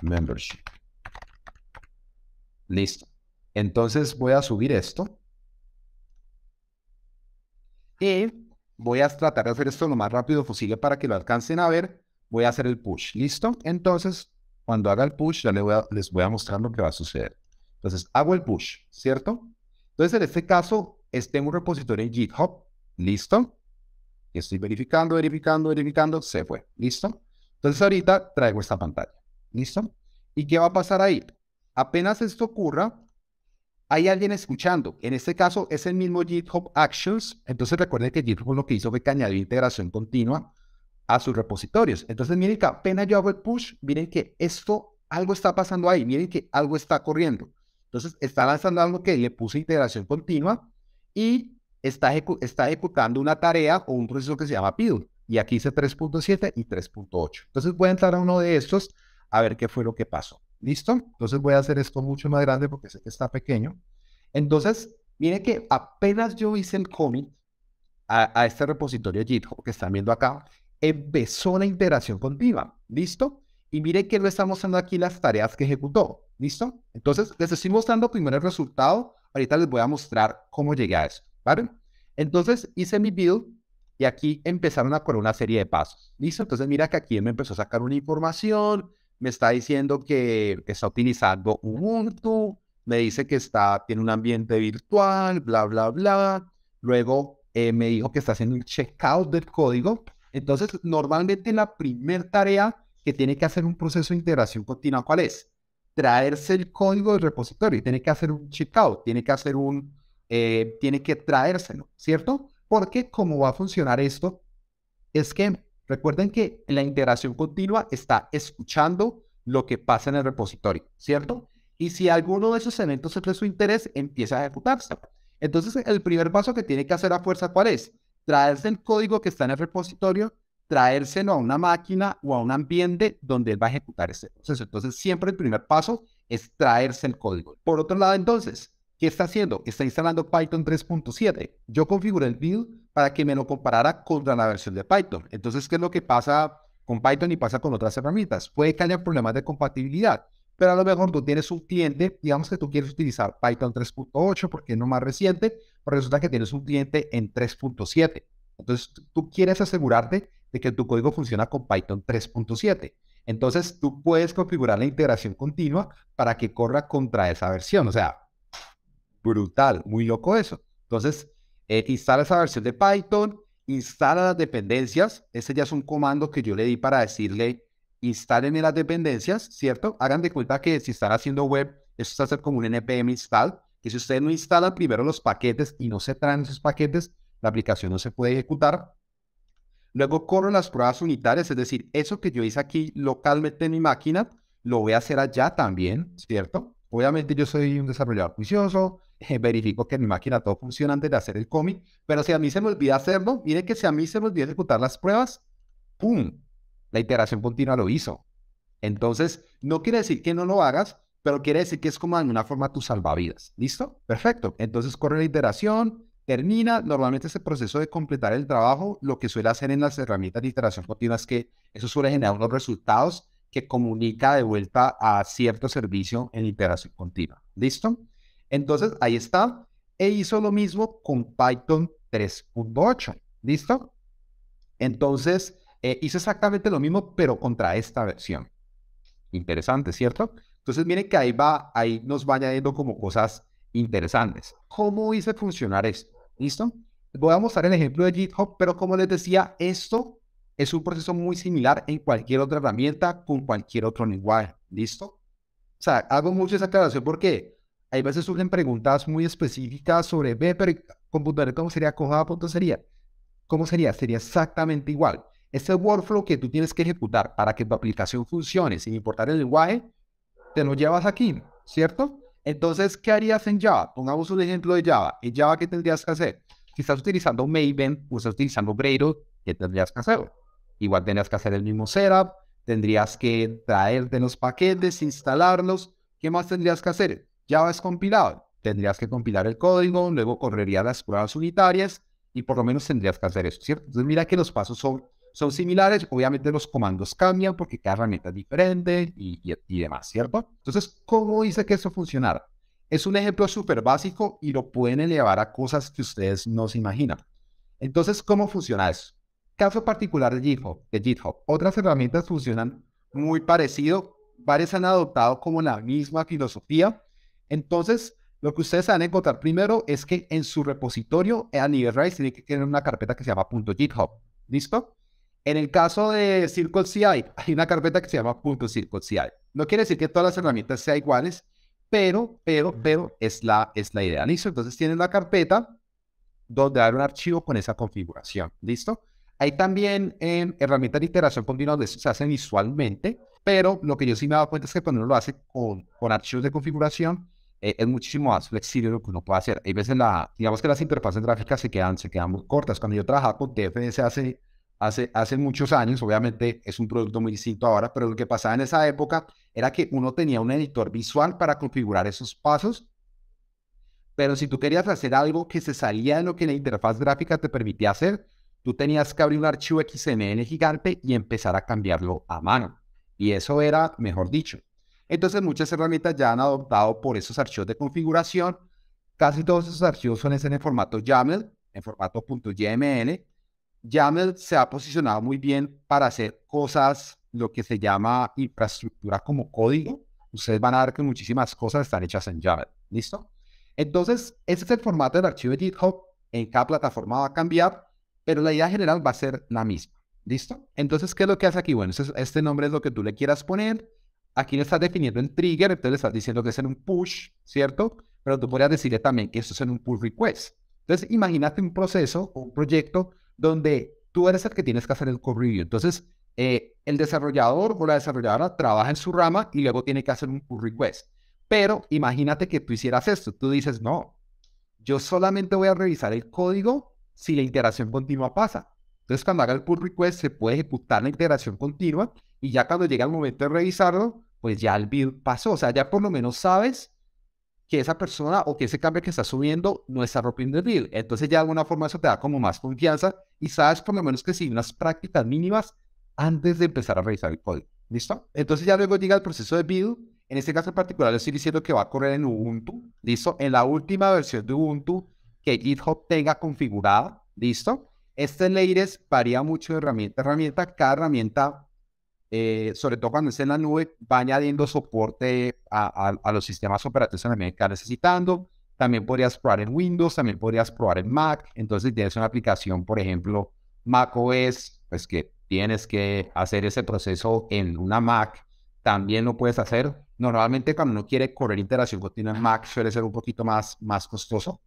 membership. Listo. Entonces voy a subir esto. Y voy a tratar de hacer esto lo más rápido posible para que lo alcancen a ver. Voy a hacer el push. ¿Listo? Entonces, cuando haga el push, ya les voy a, mostrar lo que va a suceder. Entonces, hago el push, ¿cierto? Entonces, en este caso, esté en un repositorio en GitHub. ¿Listo? Estoy verificando, verificando, verificando. Se fue. ¿Listo? Entonces, ahorita traigo esta pantalla. ¿Listo? ¿Y qué va a pasar ahí? Apenas esto ocurra, hay alguien escuchando. En este caso es el mismo GitHub Actions. Entonces recuerden que GitHub lo que hizo fue que añadió integración continua a sus repositorios. Entonces miren que apenas yo hago el push, miren que esto, algo está pasando ahí, miren que algo está corriendo. Entonces está lanzando algo que le puse integración continua y está, está ejecutando una tarea o un proceso que se llama PIDL. Y aquí hice 3.7 y 3.8. Entonces voy a entrar a uno de estos a ver qué fue lo que pasó. ¿Listo? Entonces voy a hacer esto mucho más grande porque sé que está pequeño. Entonces, mire que apenas yo hice el commit a, este repositorio GitHub que están viendo acá, empezó la integración con Viva. ¿Listo? Y mire que lo está mostrando aquí las tareas que ejecutó. ¿Listo? Entonces, les estoy mostrando primero el resultado. Ahorita les voy a mostrar cómo llegué a eso. ¿Vale? Entonces, hice mi build y aquí empezaron a correr una serie de pasos. ¿Listo? Entonces, mira que aquí me empezó a sacar una información, me está diciendo que está utilizando Ubuntu, me dice que está, tiene un ambiente virtual, bla, bla, bla. Luego eh, me dijo que está haciendo un checkout del código. Entonces, normalmente la primera tarea que tiene que hacer un proceso de integración continua, ¿cuál es? Traerse el código del repositorio, tiene que hacer un checkout, tiene que hacer un, eh, tiene que traérselo, ¿cierto? Porque cómo va a funcionar esto es que Recuerden que la integración continua está escuchando lo que pasa en el repositorio, ¿cierto? Y si alguno de esos eventos es de su interés, empieza a ejecutarse. Entonces, el primer paso que tiene que hacer a fuerza, ¿cuál es? Traerse el código que está en el repositorio, traérselo a una máquina o a un ambiente donde él va a ejecutar ese proceso. Entonces, siempre el primer paso es traerse el código. Por otro lado, entonces, ¿Qué está haciendo? Está instalando Python 3.7. Yo configuré el build para que me lo comparara contra la versión de Python. Entonces, ¿qué es lo que pasa con Python y pasa con otras herramientas? Puede que haya problemas de compatibilidad, pero a lo mejor tú tienes un cliente, digamos que tú quieres utilizar Python 3.8 porque es lo más reciente, pero resulta que tienes un cliente en 3.7. Entonces, tú quieres asegurarte de que tu código funciona con Python 3.7. Entonces, tú puedes configurar la integración continua para que corra contra esa versión. O sea, brutal, muy loco eso. Entonces, eh, instala esa versión de Python, instala las dependencias. Ese ya es un comando que yo le di para decirle, instalen las dependencias, ¿cierto? Hagan de cuenta que si están haciendo web, eso a ser como un npm install, que si ustedes no instalan primero los paquetes y no se traen esos paquetes, la aplicación no se puede ejecutar. Luego corro las pruebas unitarias, es decir, eso que yo hice aquí localmente en mi máquina, lo voy a hacer allá también, ¿cierto? Obviamente yo soy un desarrollador juicioso, eh, verifico que en mi máquina todo funciona antes de hacer el cómic, pero si a mí se me olvida hacerlo, mire que si a mí se me olvida ejecutar las pruebas, ¡pum! La iteración continua lo hizo. Entonces, no quiere decir que no lo hagas, pero quiere decir que es como de una forma tu salvavidas. ¿Listo? Perfecto. Entonces corre la iteración, termina. Normalmente ese proceso de completar el trabajo, lo que suele hacer en las herramientas de iteración continua es que eso suele generar unos resultados que comunica de vuelta a cierto servicio en iteración continua. ¿Listo? Entonces, ahí está. E hizo lo mismo con Python 3.8. ¿Listo? Entonces, eh, hizo exactamente lo mismo, pero contra esta versión. Interesante, ¿cierto? Entonces, miren que ahí va, ahí nos va añadiendo como cosas interesantes. ¿Cómo hice funcionar esto? ¿Listo? Voy a mostrar el ejemplo de GitHub, pero como les decía, esto es un proceso muy similar en cualquier otra herramienta con cualquier otro lenguaje. ¿Listo? O sea, hago mucho esa aclaración porque hay veces surgen preguntas muy específicas sobre, B, pero computador, ¿cómo sería? ¿Cómo sería? ¿Cómo sería? Sería exactamente igual. Este workflow que tú tienes que ejecutar para que tu aplicación funcione, sin importar el lenguaje, te lo llevas aquí, ¿cierto? Entonces, ¿qué harías en Java? Pongamos un ejemplo de Java. ¿En Java qué tendrías que hacer? Si estás utilizando Maven o estás pues utilizando Gradle, ¿qué tendrías que hacer? Igual tendrías que hacer el mismo setup, tendrías que traerte los paquetes, instalarlos. ¿Qué más tendrías que hacer? ya es compilado. Tendrías que compilar el código, luego correrías las pruebas unitarias y por lo menos tendrías que hacer eso, ¿cierto? Entonces mira que los pasos son, son similares, obviamente los comandos cambian porque cada herramienta es diferente y, demás, ¿cierto? Entonces, ¿cómo hice que eso funcionara? Es un ejemplo súper básico y lo pueden elevar a cosas que ustedes no se imaginan. Entonces, ¿cómo funciona eso? Caso particular de GitHub, de GitHub. Otras herramientas funcionan muy parecido, varias han adoptado como la misma filosofía, entonces, lo que ustedes van a encontrar primero es que en su repositorio eh, a nivel tiene que tener una carpeta que se llama .github. ¿Listo? En el caso de CircleCI, *laughs* hay una carpeta que se llama .circleCI. No quiere decir que todas las herramientas sean iguales, pero, pero, pero es la, es la idea. ¿Listo? Entonces tienen la carpeta donde hay un archivo con esa configuración. ¿Listo? Hay también en herramientas de iteración continua donde se hacen visualmente, pero lo que yo sí me he dado cuenta es que cuando uno lo hace con archivos de configuración, eh, es muchísimo más flexible lo que uno puede hacer. Hay veces, la, digamos que las interfaces gráficas se quedan, se quedan muy cortas. Cuando yo trabajaba con TFS hace, hace, hace muchos años, obviamente es un producto muy distinto ahora, pero lo que pasaba en esa época era que uno tenía un editor visual para configurar esos pasos, pero si tú querías hacer algo que se salía de lo que la interfaz gráfica te permitía hacer, tú tenías que abrir un archivo XML gigante y empezar a cambiarlo a mano. Y eso era, mejor dicho, entonces muchas herramientas ya han adoptado por esos archivos de configuración. Casi todos esos archivos son en formato YAML, en formato .yml. YAML se ha posicionado muy bien para hacer cosas, lo que se llama infraestructura como código. Ustedes van a ver que muchísimas cosas están hechas en YAML. ¿Listo? Entonces, ese es el formato del archivo de GitHub. En cada plataforma va a cambiar, pero la idea general va a ser la misma. ¿Listo? Entonces, ¿qué es lo que hace aquí? Bueno, este nombre es lo que tú le quieras poner. Aquí lo estás definiendo en trigger, entonces le estás diciendo que es en un push, ¿cierto? Pero tú podrías decirle también que eso es en un pull request. Entonces, imagínate un proceso o un proyecto donde tú eres el que tienes que hacer el code review. Entonces, eh, el desarrollador o la desarrolladora trabaja en su rama y luego tiene que hacer un pull request. Pero imagínate que tú hicieras esto. Tú dices, no, yo solamente voy a revisar el código si la integración continua pasa. Entonces, cuando haga el pull request, se puede ejecutar la integración continua y ya cuando llega el momento de revisarlo, pues ya el build pasó. O sea, ya por lo menos sabes que esa persona o que ese cambio que está subiendo no está rompiendo el build. Entonces ya de alguna forma eso te da como más confianza y sabes por lo menos que si unas prácticas mínimas antes de empezar a revisar el código. ¿Listo? Entonces ya luego llega el proceso de build. En este caso en particular, estoy diciendo que va a correr en Ubuntu. ¿Listo? En la última versión de Ubuntu que GitHub tenga configurada. ¿Listo? Este latest varía mucho de herramienta herramienta. Cada herramienta eh, sobre todo cuando esté en la nube, va añadiendo soporte a, los sistemas operativos que está necesitando. También podrías probar en Windows, también podrías probar en Mac. Entonces, si tienes una aplicación, por ejemplo, Mac OS, pues que tienes que hacer ese proceso en una Mac, también lo puedes hacer. Normalmente, cuando uno quiere correr interacción continua en Mac, suele ser un poquito más, más costoso.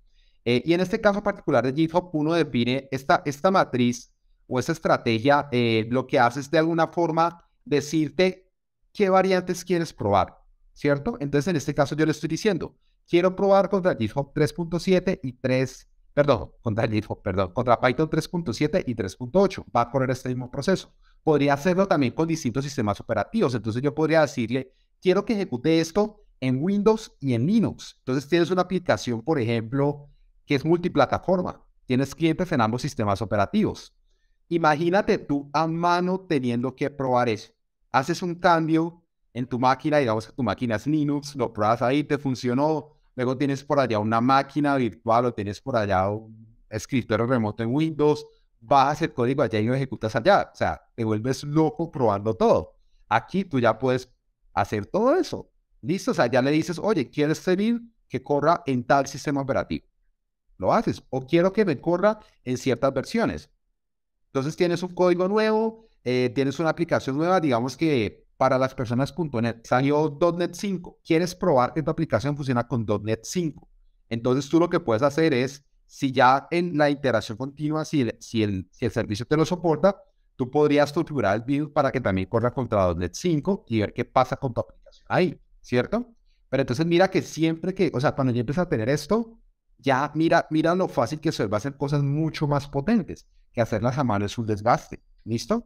Eh, y en este caso particular de GitHub, uno define esta, esta matriz o esta estrategia, eh, lo que hace es de alguna forma decirte qué variantes quieres probar, ¿cierto? Entonces, en este caso yo le estoy diciendo, quiero probar contra GitHub 3.7 y 3, perdón, contra perdón, contra Python 3.7 y 3.8. Va a correr este mismo proceso. Podría hacerlo también con distintos sistemas operativos. Entonces, yo podría decirle, quiero que ejecute esto en Windows y en Linux. Entonces, tienes una aplicación, por ejemplo, que es multiplataforma. Tienes clientes en ambos sistemas operativos. Imagínate tú a mano teniendo que probar eso haces un cambio en tu máquina, digamos que tu máquina es Linux, lo pruebas ahí, te funcionó, luego tienes por allá una máquina virtual o tienes por allá un escritorio remoto en Windows, bajas el código allá y lo ejecutas allá. O sea, te vuelves loco probando todo. Aquí tú ya puedes hacer todo eso. Listo, o sea, ya le dices, oye, ¿quieres servir que corra en tal sistema operativo? Lo haces. O quiero que me corra en ciertas versiones. Entonces tienes un código nuevo, eh, tienes una aplicación nueva, digamos que para las personas .NET salió .NET 5. Quieres probar que tu aplicación funciona con .NET 5. Entonces tú lo que puedes hacer es, si ya en la iteración continua, si el, si el, servicio te lo soporta, tú podrías configurar el build para que también corra contra .NET 5 y ver qué pasa con tu aplicación ahí, ¿cierto? Pero entonces mira que siempre que, o sea, cuando ya empiezas a tener esto, ya mira, mira lo fácil que se va a hacer cosas mucho más potentes, que hacerlas a mano es un desgaste, ¿listo?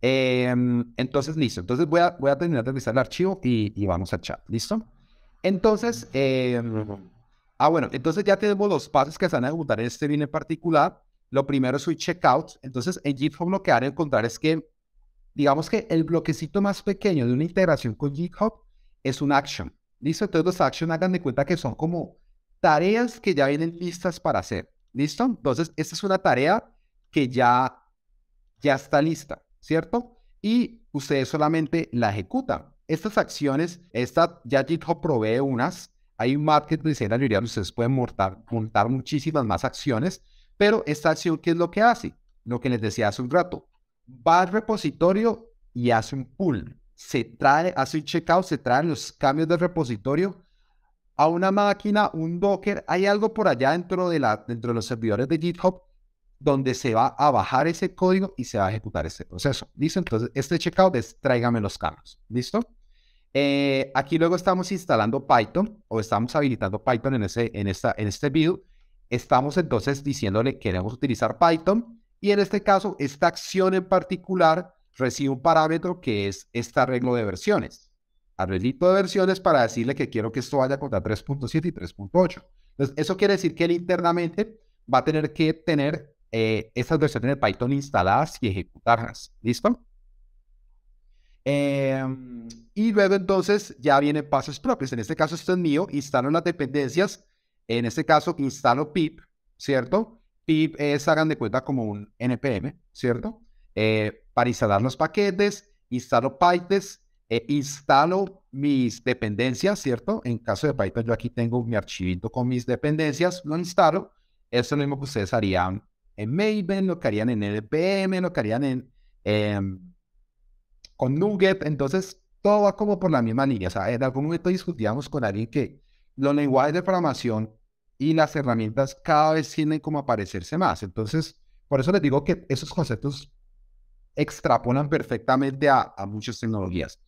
Em, entonces, listo. Entonces voy a, voy a terminar de revisar el archivo y, vamos al chat. ¿Listo? Entonces, em, ah, bueno, entonces ya tenemos los pasos que se van a ejecutar en este bien en particular. Lo primero es su checkout. Entonces, en GitHub lo que van a encontrar es que, digamos que el bloquecito más pequeño de una integración con GitHub es un action. ¿Listo? Entonces, los actions hagan de cuenta que son como tareas que ya vienen listas para hacer. ¿Listo? Entonces, esta es una tarea que ya, ya está lista. ¿cierto? Y ustedes solamente la ejecutan. Estas acciones, esta, ya GitHub provee unas, hay un marketplace en la librería ustedes pueden montar, muchísimas más acciones, pero esta acción, ¿qué es lo que hace? Lo que les decía hace un rato, va al repositorio y hace un pull, se trae, hace un checkout, se traen los cambios del repositorio a una máquina, un Docker, hay algo por allá dentro de, la, dentro de los servidores de GitHub donde se va a bajar ese código y se va a ejecutar ese proceso. ¿Listo? Entonces, este checkout es tráigame los carros. ¿Listo? Eh, aquí luego estamos instalando Python o estamos habilitando Python en, ese, en, esta, en este build. Estamos entonces diciéndole que queremos utilizar Python y en este caso esta acción en particular recibe un parámetro que es este arreglo de versiones. Arreglito de versiones para decirle que quiero que esto vaya contra 3.7 y 3.8. Entonces, eso quiere decir que él internamente va a tener que tener eh, estas versiones de Python instaladas y ejecutarlas. ¿Listo? Em, y luego entonces ya vienen pasos propios. En este caso, esto es mío, instalo las dependencias. En este caso, instalo pip, ¿cierto? Pip es, hagan de cuenta, como un npm, ¿cierto? Eh, para instalar los paquetes, instalo pytest, eh, instalo mis dependencias, ¿cierto? En caso de Python, yo aquí tengo mi archivito con mis dependencias, lo instalo. Eso es lo mismo que ustedes harían en Maven, lo que harían en LPM, lo que harían en, em, con Nuget. Entonces, todo va como por la misma línea. O sea, en algún momento discutíamos con alguien que los lenguajes de programación y las herramientas cada vez tienen como aparecerse más. Entonces, por eso les digo que esos conceptos extrapolan perfectamente a, muchas tecnologías.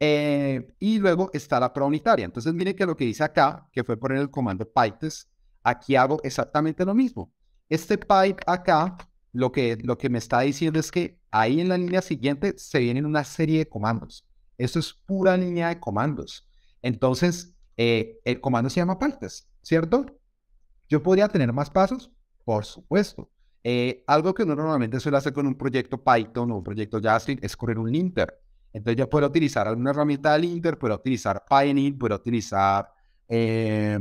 Eh, y luego está la pro unitaria. Entonces, miren que lo que dice acá, que fue poner el comando PyTest, aquí hago exactamente lo mismo. Este pipe acá, lo que, lo que me está diciendo es que ahí en la línea siguiente se vienen una serie de comandos. Esto es pura línea de comandos. Entonces, eh, el comando se llama partes, ¿cierto? Yo podría tener más pasos, por supuesto. Eh, algo que uno normalmente suele hacer con un proyecto Python o un proyecto JavaScript es correr un linter. Entonces yo puedo utilizar alguna herramienta de linter, puedo utilizar Pioneer, puedo utilizar eh,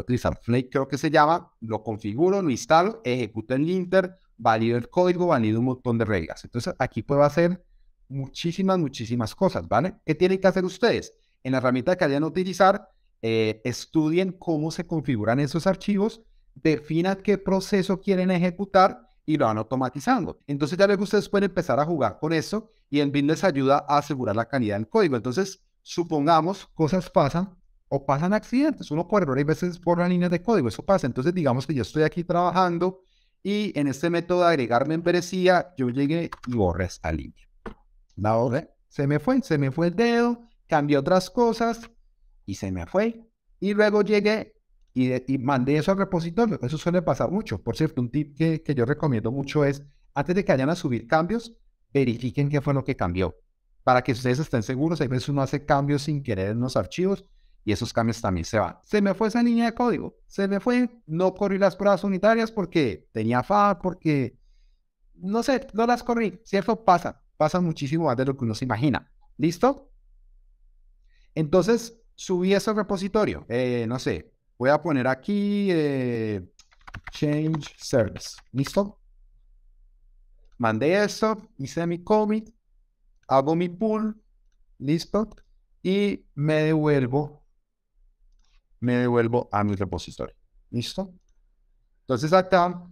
utilizar Flake, creo que se llama, lo configuro, lo instalo, ejecuto en linter, valido el código, valido un montón de reglas. Entonces, aquí puedo hacer muchísimas, muchísimas cosas, ¿vale? ¿Qué tienen que hacer ustedes? En la herramienta que vayan a utilizar, eh, estudien cómo se configuran esos archivos, definan qué proceso quieren ejecutar y lo van automatizando. Entonces, ya que ustedes pueden empezar a jugar con eso y en BIM les ayuda a asegurar la calidad del código. Entonces, supongamos, cosas pasan, o pasan accidentes, uno por error hay veces la línea de código, eso pasa. Entonces, digamos que yo estoy aquí trabajando y en este método de agregar membresía, yo llegué y borré esta línea. La se me fue, se me fue el dedo, cambié otras cosas y se me fue. Y luego llegué y, mandé eso al repositorio. Eso suele pasar mucho. Por cierto, un tip que, que yo recomiendo mucho es, antes de que vayan a subir cambios, verifiquen qué fue lo que cambió para que ustedes estén seguros. Hay veces uno hace cambios sin querer en los archivos y esos cambios también se van. Se me fue esa línea de código, se me fue, no corrí las pruebas unitarias porque tenía FA, porque no sé, no las corrí, ¿cierto? Pasa, pasa muchísimo más de lo que uno se imagina. ¿Listo? Entonces, subí ese repositorio, eh, no sé, voy a poner aquí eh, change service, ¿listo? Mandé esto, hice mi commit, hago mi pull, ¿listo? Y me devuelvo me devuelvo a mi repositorio. ¿Listo? Entonces acá,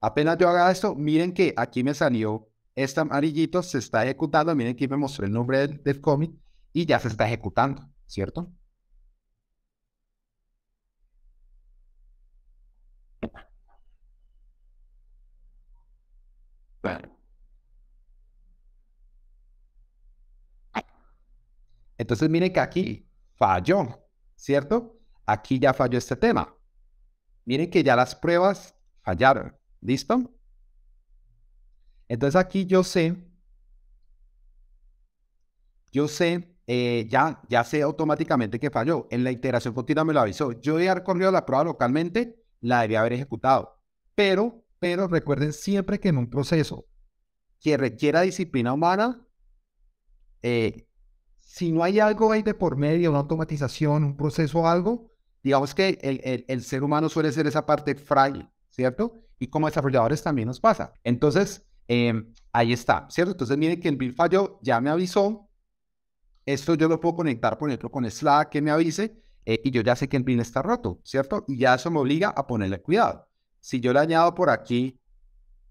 apenas yo haga esto, miren que aquí me salió este amarillito, se está ejecutando, miren que me mostró el nombre del, del commit y ya se está ejecutando, ¿cierto? Entonces miren que aquí falló, ¿cierto? Aquí ya falló este tema. Miren que ya las pruebas fallaron, ¿listo? Entonces aquí yo sé, yo sé, eh, ya, ya sé automáticamente que falló. En la iteración continua me lo avisó. Yo he haber corrido la prueba localmente, la debía haber ejecutado. Pero, pero recuerden siempre que en un proceso que requiera disciplina humana, eh, si no hay algo ahí de por medio, una automatización, un proceso o algo, digamos que el, ser humano suele ser esa parte frágil, ¿cierto? Y como desarrolladores también nos pasa. Entonces, em, ahí está, ¿cierto? Entonces, miren que el build falló, ya me avisó. Esto yo lo puedo conectar, por ejemplo, con Slack que me avise eh, y yo ya sé que el build está roto, ¿cierto? Y ya eso me obliga a ponerle cuidado. Si yo le añado por aquí,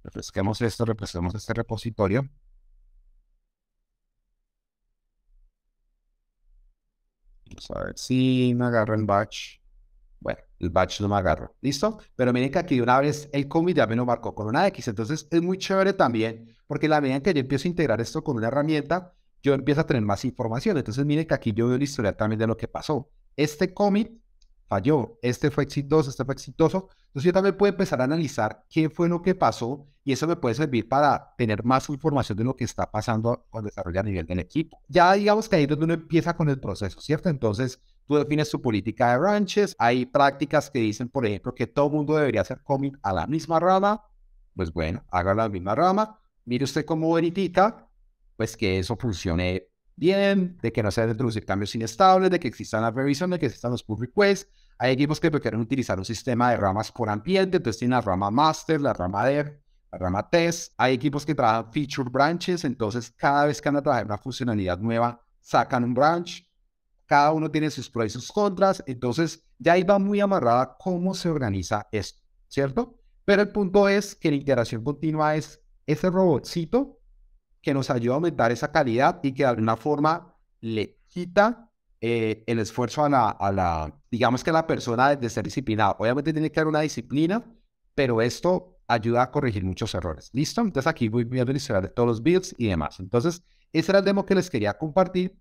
refresquemos esto, refresquemos este repositorio. a ver si me agarro el batch. Bueno, el batch no me agarro. ¿Listo? Pero miren que aquí de una vez el commit ya me lo marcó con una X. Entonces es muy chévere también, porque la medida que yo empiezo a integrar esto con una herramienta, yo empiezo a tener más información. Entonces miren que aquí yo veo la historia también de lo que pasó. Este commit falló, este fue exitoso, este fue exitoso. Entonces yo también puedo empezar a analizar qué fue lo que pasó y eso me puede servir para tener más información de lo que está pasando o desarrollar a nivel del equipo. Ya digamos que ahí es donde uno empieza con el proceso, ¿cierto? Entonces tú defines tu política de ranches, hay prácticas que dicen, por ejemplo, que todo mundo debería hacer commit a la misma rama, pues bueno, haga la misma rama, mire usted cómo bonitita, pues que eso funcione bien, de que no se deben introducir cambios inestables, de que existan las revisiones, de que existan los pull requests, hay equipos que prefieren utilizar un sistema de ramas por ambiente, entonces tiene la rama master, la rama dev, la rama test. Hay equipos que trabajan feature branches, entonces cada vez que van a trabajar una funcionalidad nueva, sacan un branch. Cada uno tiene sus pros y sus contras, entonces ya ahí va muy amarrada cómo se organiza esto, ¿cierto? Pero el punto es que la integración continua es ese robotcito que nos ayuda a aumentar esa calidad y que de alguna forma le quita eh, el esfuerzo a la, digamos que a la persona de ser disciplinada. Obviamente tiene que haber una disciplina, pero esto ayuda a corregir muchos errores. ¿Listo? Entonces aquí voy a de todos los builds y demás. Entonces, ese era el demo que les quería compartir.